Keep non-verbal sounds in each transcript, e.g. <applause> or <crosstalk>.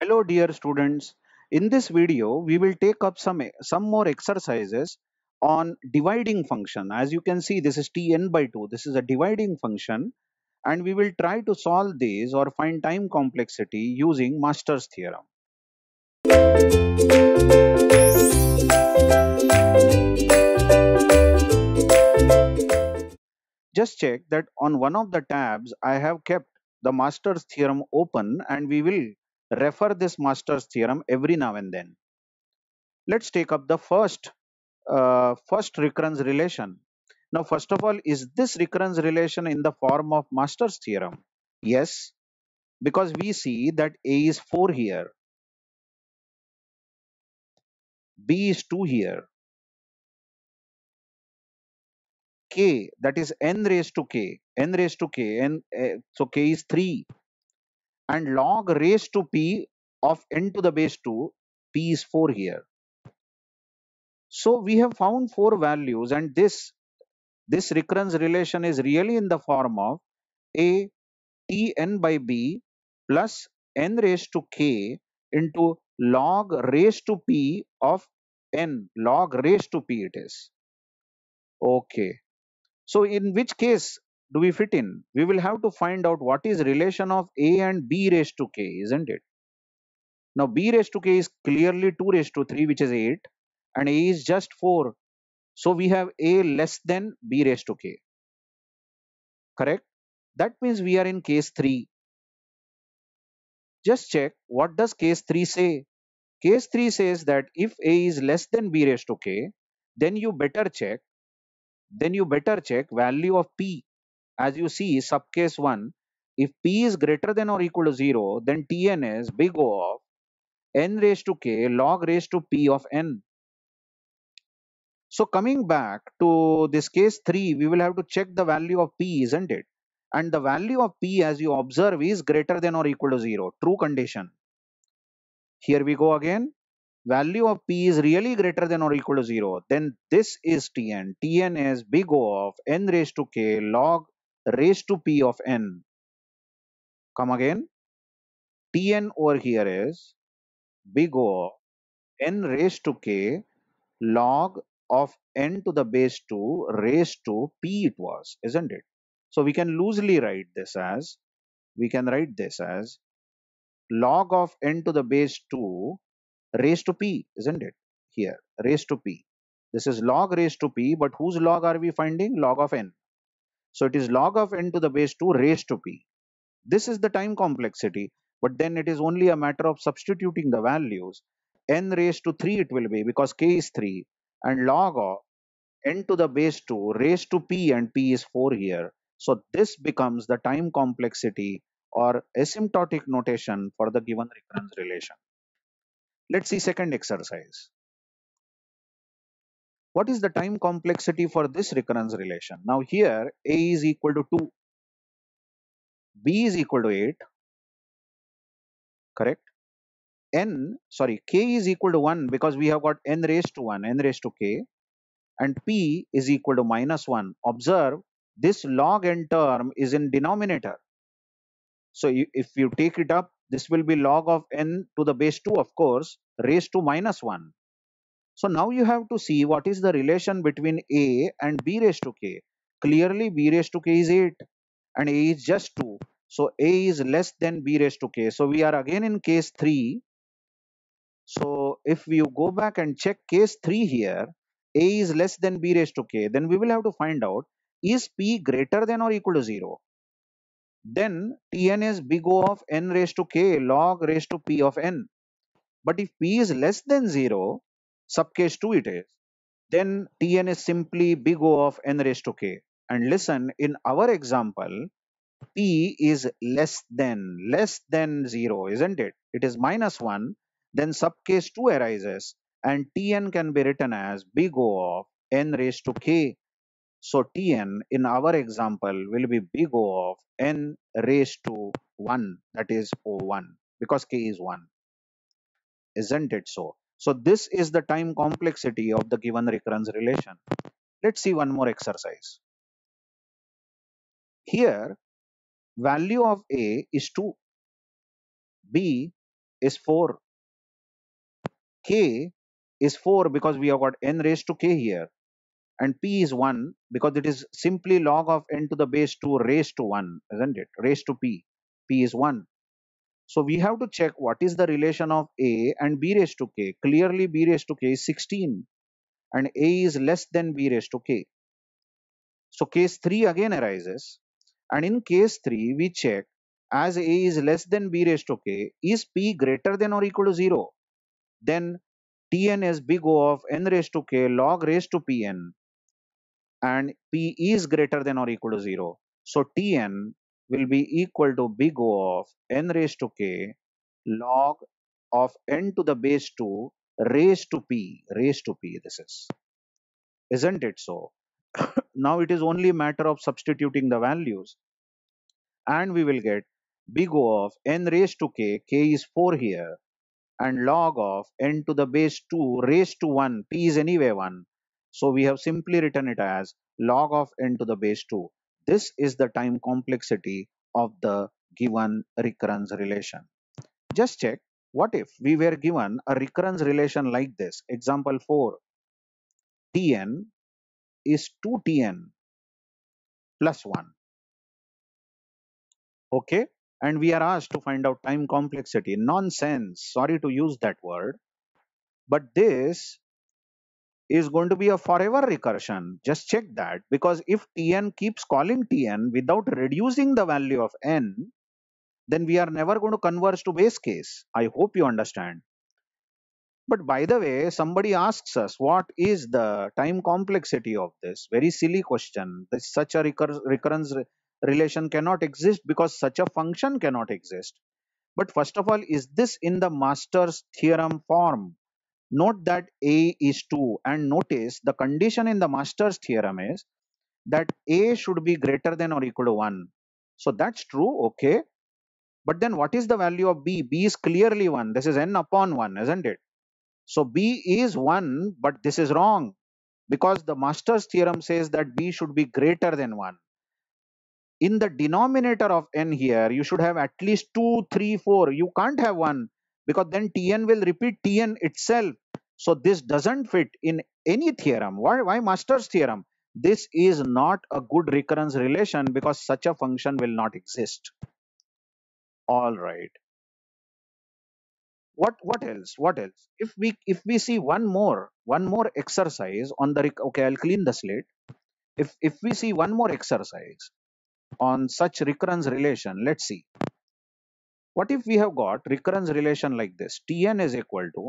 Hello dear students, in this video we will take up some, some more exercises on dividing function. As you can see this is Tn by 2, this is a dividing function and we will try to solve these or find time complexity using Master's theorem. Just check that on one of the tabs I have kept the Master's theorem open and we will refer this master's theorem every now and then. Let's take up the first uh, first recurrence relation. Now, first of all, is this recurrence relation in the form of master's theorem? Yes, because we see that A is 4 here, B is 2 here, K that is n raised to k, n raised to k, n, uh, so k is 3 and log raised to p of n to the base 2, p is 4 here. So we have found four values and this, this recurrence relation is really in the form of a t n by b plus n raised to k into log raised to p of n log raised to p it is. Okay. So in which case do we fit in? We will have to find out what is relation of a and b raised to k, isn't it? Now b raised to k is clearly 2 raised to 3 which is 8 and a is just 4. So we have a less than b raised to k. Correct? That means we are in case 3. Just check what does case 3 say? Case 3 says that if a is less than b raised to k then you better check then you better check value of p as you see subcase 1 if p is greater than or equal to 0 then tn is big o of n raised to k log raised to p of n so coming back to this case 3 we will have to check the value of p isn't it and the value of p as you observe is greater than or equal to 0 true condition here we go again value of p is really greater than or equal to 0 then this is tn tn is big o of n raised to k log raised to p of n. Come again. Tn over here is big O n raised to k log of n to the base 2 raised to p it was, isn't it? So we can loosely write this as, we can write this as log of n to the base 2 raised to p, isn't it? Here, raised to p. This is log raised to p, but whose log are we finding? Log of n. So it is log of n to the base 2 raised to p. This is the time complexity, but then it is only a matter of substituting the values. n raised to 3 it will be because k is 3 and log of n to the base 2 raised to p and p is 4 here. So this becomes the time complexity or asymptotic notation for the given recurrence relation. Let's see second exercise. What is the time complexity for this recurrence relation? Now here A is equal to 2, B is equal to 8, correct? N, sorry, K is equal to 1 because we have got N raised to 1, N raised to K and P is equal to minus 1. Observe this log N term is in denominator. So if you take it up, this will be log of N to the base 2 of course raised to minus 1 so now you have to see what is the relation between a and b raised to k. Clearly b raised to k is 8 and a is just 2. So a is less than b raised to k. So we are again in case 3. So if you go back and check case 3 here, a is less than b raised to k, then we will have to find out is p greater than or equal to 0. Then Tn is big O of n raised to k log raised to p of n. But if p is less than 0, Subcase 2 it is. Then Tn is simply big O of n raised to k. And listen, in our example, P is less than, less than 0, isn't it? It is minus 1. Then subcase 2 arises. And Tn can be written as big O of n raised to k. So Tn in our example will be big O of n raised to 1, that is O1, because k is 1. Isn't it so? So this is the time complexity of the given recurrence relation. Let's see one more exercise. Here, value of A is 2, B is 4, K is 4 because we have got n raised to k here and p is 1 because it is simply log of n to the base 2 raised to 1 isn't it raised to p p is 1 so we have to check what is the relation of a and b raised to k. Clearly b raised to k is 16 and a is less than b raised to k. So case 3 again arises and in case 3 we check as a is less than b raised to k is p greater than or equal to 0. Then tn is big O of n raised to k log raised to pn and p is greater than or equal to 0. So tn will be equal to big O of n raised to k log of n to the base 2 raised to p raised to p this is isn't it so <coughs> now it is only a matter of substituting the values and we will get big O of n raised to k k is 4 here and log of n to the base 2 raised to 1 p is anyway 1 so we have simply written it as log of n to the base 2 this is the time complexity of the given recurrence relation. Just check what if we were given a recurrence relation like this example 4 tn is 2tn plus 1 okay and we are asked to find out time complexity nonsense sorry to use that word but this is going to be a forever recursion. Just check that because if Tn keeps calling Tn without reducing the value of n, then we are never going to converge to base case. I hope you understand. But by the way, somebody asks us what is the time complexity of this? Very silly question. This, such a recur recurrence re relation cannot exist because such a function cannot exist. But first of all, is this in the master's theorem form? Note that A is 2 and notice the condition in the master's theorem is that A should be greater than or equal to 1. So that's true, okay. But then what is the value of B? B is clearly 1. This is n upon 1, isn't it? So B is 1, but this is wrong because the master's theorem says that B should be greater than 1 in the denominator of n here you should have at least 2 3 4 you can't have 1 because then Tn will repeat Tn itself. So this doesn't fit in any theorem. Why, why master's theorem? This is not a good recurrence relation because such a function will not exist. All right. What what else? What else? If we if we see one more one more exercise on the okay, I'll clean the slate. If if we see one more exercise on such recurrence relation, let's see. What if we have got recurrence relation like this? Tn is equal to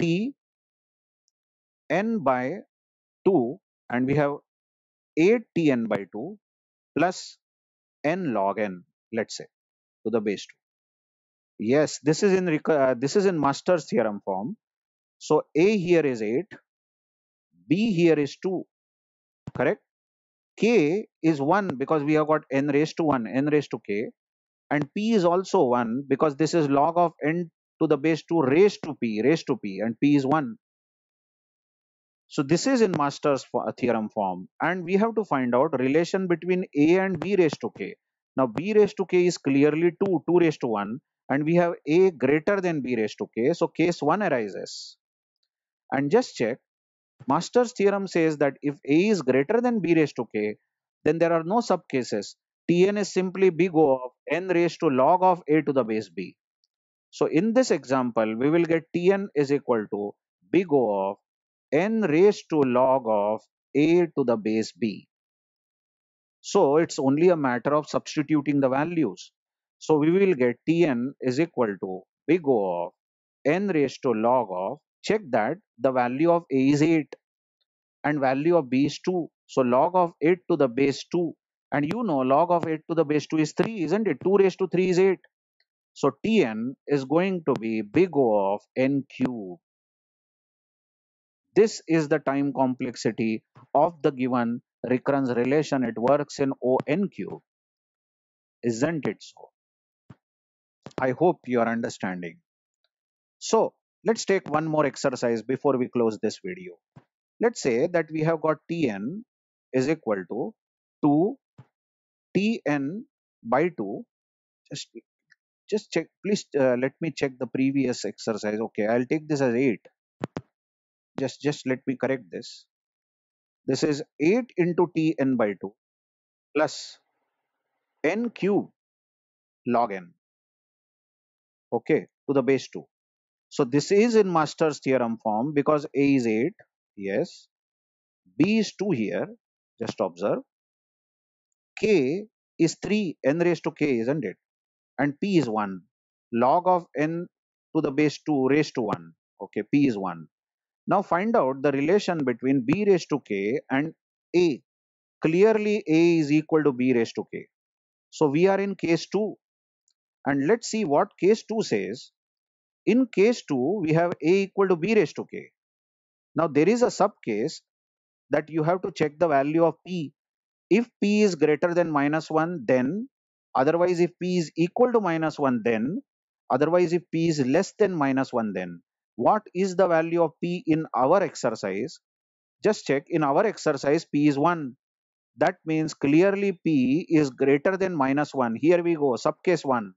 T n by 2 and we have 8 Tn by 2 plus n log n, let's say, to the base 2. Yes, this is in uh, this is in Master's theorem form. So A here is 8, B here is 2, correct? K is 1 because we have got n raised to 1, n raised to k and p is also 1 because this is log of n to the base 2 raised to p raised to p and p is 1 so this is in master's theorem form and we have to find out relation between a and b raised to k now b raised to k is clearly 2 2 raised to 1 and we have a greater than b raised to k so case 1 arises and just check master's theorem says that if a is greater than b raised to k then there are no subcases tn is simply big o of n raised to log of a to the base b. So in this example, we will get Tn is equal to big O of n raised to log of a to the base b. So it's only a matter of substituting the values. So we will get Tn is equal to big O of n raised to log of, check that the value of a is 8 and value of b is 2. So log of 8 to the base 2 and you know log of 8 to the base 2 is 3, isn't it? 2 raised to 3 is 8. So Tn is going to be big O of n cube. This is the time complexity of the given recurrence relation. It works in O n cube. Isn't it so? I hope you are understanding. So let's take one more exercise before we close this video. Let's say that we have got Tn is equal to 2 Tn by 2, just, just check, please uh, let me check the previous exercise. Okay, I'll take this as 8. Just, just let me correct this. This is 8 into Tn by 2 plus n cube log n. Okay, to the base 2. So this is in master's theorem form because A is 8. Yes. B is 2 here. Just observe k is 3 n raised to k isn't it and p is 1 log of n to the base 2 raised to 1 okay p is 1 now find out the relation between b raised to k and a clearly a is equal to b raised to k so we are in case 2 and let's see what case 2 says in case 2 we have a equal to b raised to k now there is a subcase that you have to check the value of p if p is greater than minus 1 then otherwise if p is equal to minus 1 then otherwise if p is less than minus 1 then what is the value of p in our exercise just check in our exercise p is 1 that means clearly p is greater than minus 1 here we go subcase 1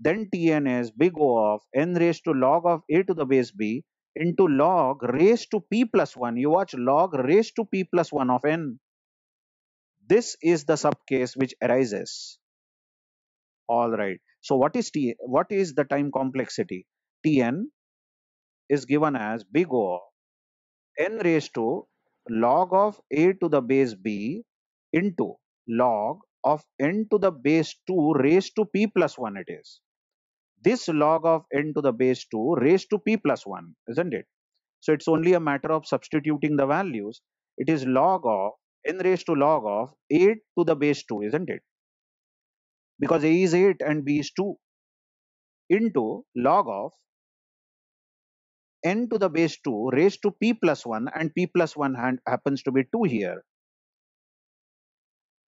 then tn is big o of n raised to log of a to the base b into log raised to p plus 1 you watch log raised to p plus 1 of n this is the subcase which arises. All right. So what is T? What is the time complexity? Tn is given as big O n raised to log of a to the base b into log of n to the base 2 raised to p plus 1 it is. This log of n to the base 2 raised to p plus 1, isn't it? So it's only a matter of substituting the values. It is log of n raised to log of 8 to the base 2, isn't it? Because a is 8 and b is 2 into log of n to the base 2 raised to p plus 1 and p plus 1 happens to be 2 here.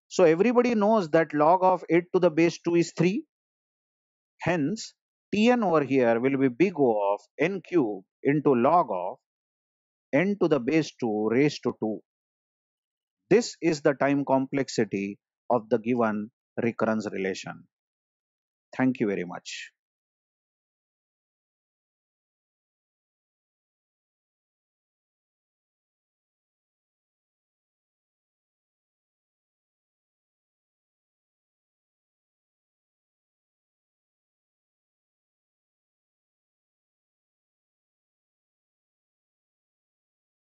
So everybody knows that log of 8 to the base 2 is 3. Hence, Tn over here will be big O of n cube into log of n to the base 2 raised to 2. This is the time complexity of the given recurrence relation. Thank you very much.